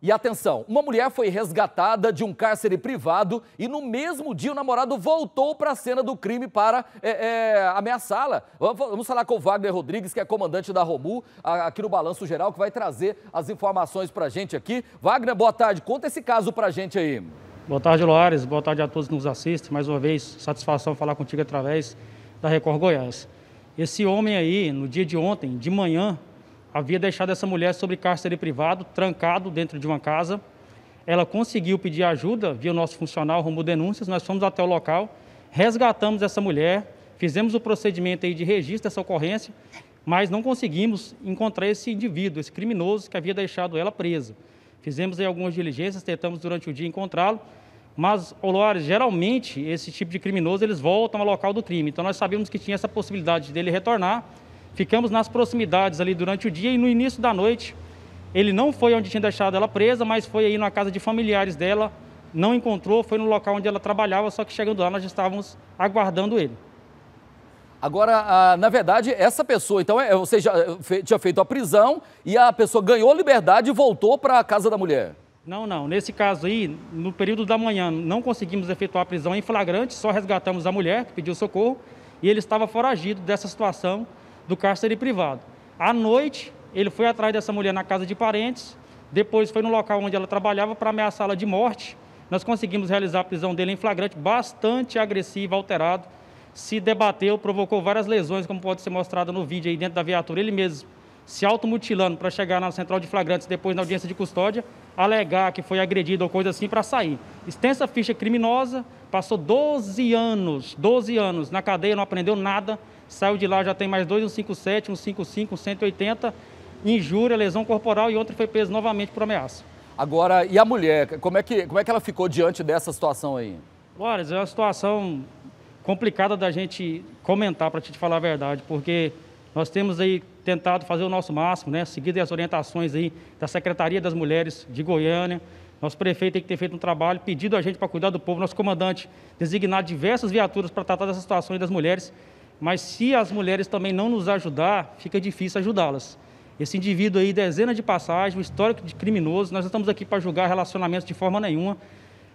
E atenção, uma mulher foi resgatada de um cárcere privado e no mesmo dia o namorado voltou para a cena do crime para é, é, ameaçá-la. Vamos falar com o Wagner Rodrigues, que é comandante da Romu, aqui no Balanço Geral, que vai trazer as informações para a gente aqui. Wagner, boa tarde. Conta esse caso para a gente aí. Boa tarde, Loares. Boa tarde a todos que nos assistem. Mais uma vez, satisfação falar contigo através da Record Goiás. Esse homem aí, no dia de ontem, de manhã, havia deixado essa mulher sobre cárcere privado, trancado dentro de uma casa. Ela conseguiu pedir ajuda via o nosso funcional, rumo denúncias, nós fomos até o local, resgatamos essa mulher, fizemos o procedimento aí de registro dessa ocorrência, mas não conseguimos encontrar esse indivíduo, esse criminoso que havia deixado ela presa. Fizemos aí algumas diligências, tentamos durante o dia encontrá-lo, mas, Olores, geralmente esse tipo de criminoso, eles voltam ao local do crime. Então nós sabíamos que tinha essa possibilidade dele retornar, Ficamos nas proximidades ali durante o dia e no início da noite ele não foi onde tinha deixado ela presa, mas foi aí na casa de familiares dela, não encontrou, foi no local onde ela trabalhava, só que chegando lá nós estávamos aguardando ele. Agora, ah, na verdade, essa pessoa, então, é, você já eh, tinha feito a prisão e a pessoa ganhou liberdade e voltou para a casa da mulher? Não, não. Nesse caso aí, no período da manhã, não conseguimos efetuar a prisão em flagrante, só resgatamos a mulher, que pediu socorro, e ele estava foragido dessa situação do cárcere privado. À noite, ele foi atrás dessa mulher na casa de parentes, depois foi no local onde ela trabalhava para ameaçá-la de morte. Nós conseguimos realizar a prisão dele em flagrante, bastante agressivo, alterado, se debateu, provocou várias lesões, como pode ser mostrado no vídeo aí dentro da viatura, ele mesmo se automutilando para chegar na central de flagrantes depois na audiência de custódia alegar que foi agredido ou coisa assim para sair. Extensa ficha criminosa, passou 12 anos, 12 anos na cadeia, não aprendeu nada, saiu de lá já tem mais dois, um 155, um 180, injúria, lesão corporal e outro foi preso novamente por ameaça. Agora, e a mulher, como é que, como é que ela ficou diante dessa situação aí? Olha, é uma situação complicada da gente comentar, para te falar a verdade, porque nós temos aí tentado fazer o nosso máximo, né? Seguindo as orientações aí da Secretaria das Mulheres de Goiânia. Nosso prefeito tem que ter feito um trabalho, pedido a gente para cuidar do povo, nosso comandante designar diversas viaturas para tratar das situações das mulheres. Mas se as mulheres também não nos ajudar, fica difícil ajudá-las. Esse indivíduo aí, dezenas de passagens, um histórico de criminoso, nós não estamos aqui para julgar relacionamentos de forma nenhuma,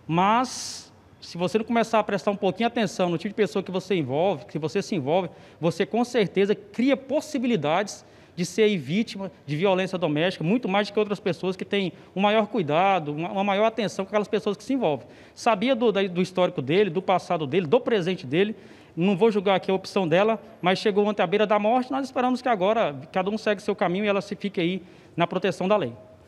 mas se você não começar a prestar um pouquinho atenção no tipo de pessoa que você envolve, que você se envolve, você com certeza cria possibilidades de ser vítima de violência doméstica, muito mais do que outras pessoas que têm um maior cuidado, uma maior atenção com aquelas pessoas que se envolvem. Sabia do, do histórico dele, do passado dele, do presente dele, não vou julgar aqui a opção dela, mas chegou ontem à beira da morte, nós esperamos que agora cada um segue seu caminho e ela se fique aí na proteção da lei.